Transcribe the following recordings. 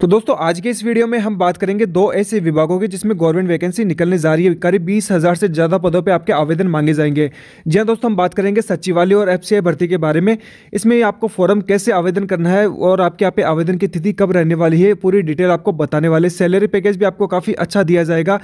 तो दोस्तों आज के इस वीडियो में हम बात करेंगे दो ऐसे विभागों की जिसमें गवर्नमेंट वैकेंसी निकलने जा रही है करीब बीस हज़ार से ज़्यादा पदों पे आपके आवेदन मांगे जाएंगे जी हाँ दोस्तों हम बात करेंगे सचिवालय और एफ भर्ती के बारे में इसमें आपको फॉर्म कैसे आवेदन करना है और आपके यहाँ पे आवेदन की तिथि कब रहने वाली है पूरी डिटेल आपको बताने वाले सैलरी पैकेज भी आपको काफ़ी अच्छा दिया जाएगा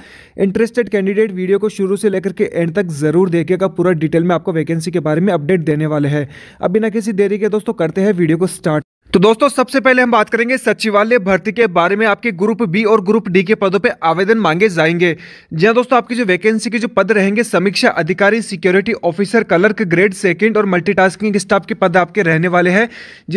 इंटरेस्टेड कैंडिडेट वीडियो को शुरू से लेकर के एंड तक ज़रूर देखेगा पूरा डिटेल में आपको वैकेंसी के बारे में अपडेट देने वाले हैं अब बिना किसी देरी के दोस्तों करते हैं वीडियो को स्टार्ट तो दोस्तों सबसे पहले हम बात करेंगे सचिवालय भर्ती के बारे में आपके ग्रुप बी और ग्रुप डी के पदों पर आवेदन मांगे जाएंगे जी हाँ दोस्तों आपकी जो वैकेंसी के जो पद रहेंगे समीक्षा अधिकारी security officer clerk grade second और मल्टीटास्किंग स्टाफ के पद आपके रहने वाले हैं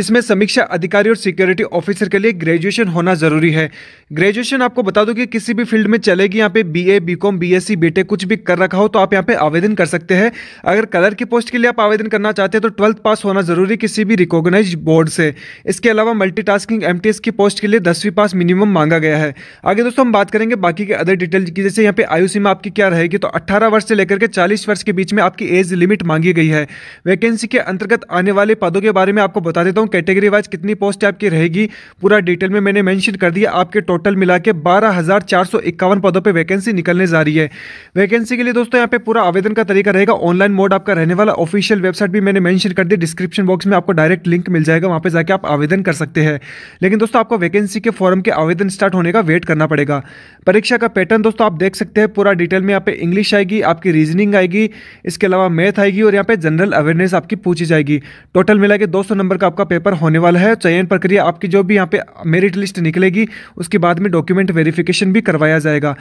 जिसमें समीक्षा अधिकारी और सिक्योरिटी ऑफिसर के लिए ग्रेजुएशन होना जरूरी है ग्रेजुएशन आपको बता दो कि किसी भी फील्ड में चलेगी यहाँ पे B A B com B S C B tech कुछ भी कर रखा हो तो आप यहाँ पे आवेदन कर सकते हैं अगर कलर की पोस्ट के लिए आप आवेदन करना चाहते हैं तो ट्वेल्थ पास होना जरूरी किसी भी रिकॉग्नाइज बोर्ड से इसके अलावा multi tasking M T S की पोस्ट के लिए दसवीं पास मिनिमम मांगा गया है आगे दोस्तों हम बात करेंगे बाकी के अदर डिटेल की जैसे यहाँ पे आयु सीमा आपकी क्या रहेगी तो अट्ठारह वर्ष से लेकर के चालीस वर्ष के बीच में आपकी एज लिमिट मांगी गई है वैकेंसी के अंतर्गत आने वाले पदों के बारे में आपको बता देता हूँ कैटेगरी वाइज कितनी पोस्ट आपकी रहेगी पूरा डिटेल में मैंने मैंशन कर दिया आपके टोटल टोटल मिला के बारह हज़ार चार सौ पदों पर वैकेंसी निकलने जा रही है वैकेंसी के लिए दोस्तों यहाँ पे पूरा आवेदन का तरीका रहेगा ऑनलाइन मोड आपका रहने वाला ऑफिशियल वेबसाइट भी मैंने मैंशन कर दी डिस्क्रिप्शन बॉक्स में आपको डायरेक्ट लिंक मिल जाएगा वहाँ पर जाकर आप आवेदन कर सकते हैं लेकिन दोस्तों आपको वैकेंसी के फॉर्म के आवेदन स्टार्ट होने का वेट करना पड़ेगा परीक्षा का पैटर्न दोस्तों आप देख सकते हैं पूरा डिटेल में यहाँ पे इंग्लिश आएगी आपकी रीजनिंग आएगी इसके अलावा मैथ आएगी और यहाँ पे जनरल अवेयरनेस आपकी पूछी जाएगी टोटल मिला के दो नंबर का आपका पेपर होने वाला है चयन प्रक्रिया आपकी जो भी यहाँ पे मेरिट लिस्ट निकलेगी उसके बाद बाद में डॉक्यूमेंट वेरिफिकेशन भी करवाया जाएगा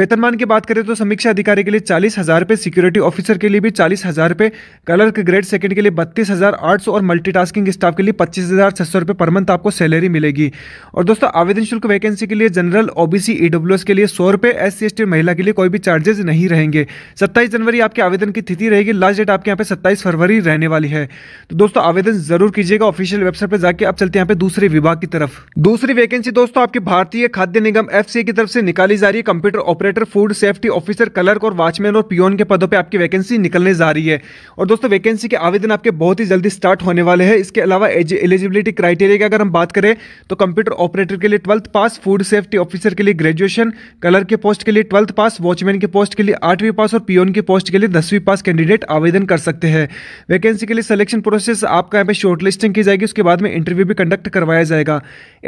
वेतनमान की बात करें तो समीक्षा अधिकारी के लिए चालीस हज़ार रुपये सिक्योरिटी ऑफिसर के लिए भी चालीस हज़ार रुपये क्लर्क ग्रेड सेकंड के लिए बत्तीस हज़ार आठ सौ और मल्टीटास्किंग स्टाफ के लिए पच्चीस हज़ार छह सौ रुपये पर मंथ आपको सैलरी मिलेगी और दोस्तों आवेदन शुल्क वैकेंसी के लिए जनरल ओबीसी ईडब्ल्यूएस के लिए सौ रुपये एस सी महिला के लिए कोई भी चार्जेस नहीं रहेंगे सत्ताईस जनवरी आपके आवेदन की तिथि रहेगी लास्ट डेट आपके यहाँ पे सत्ताईस फरवरी रहने वाली है तो दोस्तों आवेदन जरूर कीजिएगा ऑफिशियल वेबसाइट पर जाके आप चलते हैं यहाँ पे दूसरे विभाग की तरफ दूसरी वैकेंसी दोस्तों आपकी भारतीय खाद्य निगम एफ की तरफ से निकाली जा रही है computer operator food safety officer clerk और वॉचमैन और पियोन के पदों पर आपकी वैकेंसी निकलने जा रही है और दोस्तों वैकेंसी के आवेदन आपके बहुत ही जल्दी स्टार्ट होने वाले हैं इसके अलावा एलिजिबिलिटी क्राइटेरिया की अगर हम बात करें तो कंप्यूटर ऑपरेटर के लिए twelfth pass food safety officer के लिए ग्रेजुएशन कलर के पोस्ट के लिए ट्वेल्थ पास वॉचमैन के पोस्ट के लिए आठवीं पास और पियोन के पोस्ट के लिए दसवीं पास कैंडिडेट आवेदन कर सकते हैं वैकेंसी के लिए सिलेक्शन प्रोसेस आपका यहाँ पे शॉर्ट की जाएगी उसके बाद में इंटरव्यू भी कंडक्ट करवाया जाएगा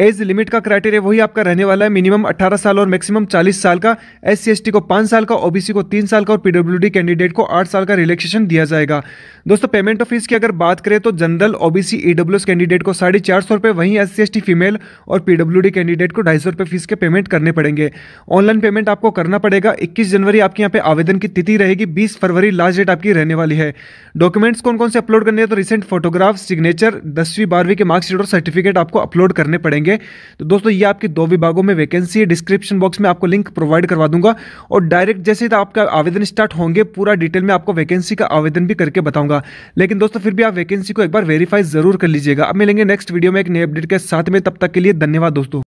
एज लिमिट का क्राइटेरिया वही आपका रहने वाला वाला है मिनिमम 18 साल और मैक्सिमम 40 साल का एस सी को पांच साल का ओबीसी को तीन साल का और पीडब्ल्यू कैंडिडेट को आठ साल का रिलैक्सेशन दिया जाएगा दोस्तों पेमेंट ऑफ फीस की अगर बात करें तो जनरल ओबीसी ईडब्ल्यू कैंडिडेट को साढ़े चार सौ रुपए वहीं एस सी फीमेल और पीडब्ल्यू कैंडिडेट को ढाई सौ रुपये फीस के पेमेंट करने पड़ेंगे ऑनलाइन पेमेंट आपको करना पड़ेगा इक्कीस जनवरी आपके यहाँ पे आवेदन की तिथि रहेगी बीस फरवरी लास्ट डेट आपकी रहने वाली है डॉक्यूमेंट्स कौन कौन से अपलोड करने हैं तो रिसेंट फोटोग्राफ सिग्नेचर दसवीं बारहवीं के मार्कशीट और सर्टिफिकेट आपको अपलोड करने पड़ेंगे तो दोस्तों ये आपके दो विभाग विभागों में वैकेंसी है डिस्क्रिप्शन बॉक्स में आपको लिंक प्रोवाइड करवा दूंगा और डायरेक्ट जैसे तो आपका आवेदन स्टार्ट होंगे पूरा डिटेल में आपको वैकेंसी का आवेदन भी करके बताऊंगा लेकिन दोस्तों फिर भी आप वैकेंसी को एक बार वेरीफाई जरूर कर लीजिएगा अब मिलेंगे नेक्स्ट वीडियो में एक नए अपडेट के साथ में तब तक के लिए धन्यवाद दोस्तों